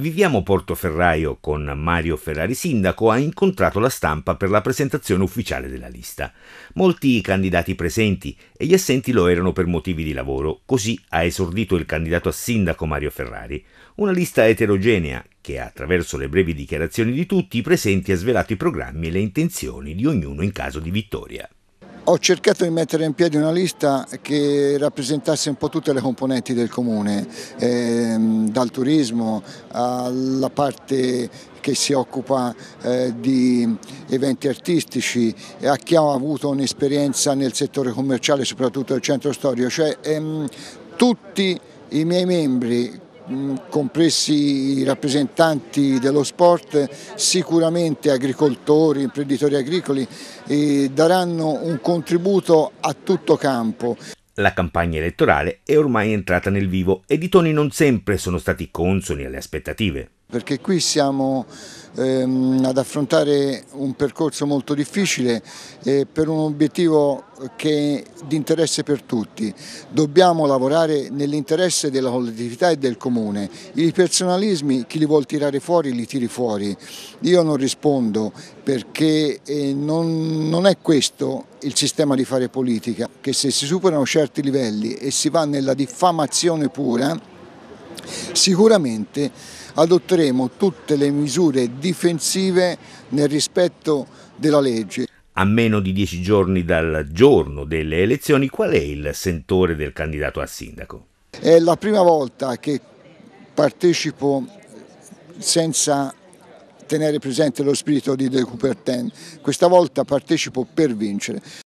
Viviamo Portoferraio con Mario Ferrari Sindaco ha incontrato la stampa per la presentazione ufficiale della lista. Molti i candidati presenti e gli assenti lo erano per motivi di lavoro, così ha esordito il candidato a sindaco Mario Ferrari. Una lista eterogenea che attraverso le brevi dichiarazioni di tutti i presenti ha svelato i programmi e le intenzioni di ognuno in caso di vittoria. Ho cercato di mettere in piedi una lista che rappresentasse un po' tutte le componenti del comune, eh, dal turismo alla parte che si occupa eh, di eventi artistici a chi ha avuto un'esperienza nel settore commerciale soprattutto del centro storico, cioè ehm, tutti i miei membri compresi i rappresentanti dello sport, sicuramente agricoltori, imprenditori agricoli, eh, daranno un contributo a tutto campo. La campagna elettorale è ormai entrata nel vivo ed i toni non sempre sono stati consoni alle aspettative. Perché qui siamo ehm, ad affrontare un percorso molto difficile eh, per un obiettivo che è di interesse per tutti. Dobbiamo lavorare nell'interesse della collettività e del comune. I personalismi chi li vuol tirare fuori li tiri fuori. Io non rispondo perché eh, non è questo il sistema di fare politica, che se si superano certi livelli e si va nella diffamazione pura Sicuramente adotteremo tutte le misure difensive nel rispetto della legge. A meno di dieci giorni dal giorno delle elezioni, qual è il sentore del candidato a sindaco? È la prima volta che partecipo senza tenere presente lo spirito di De Coubertin. Questa volta partecipo per vincere.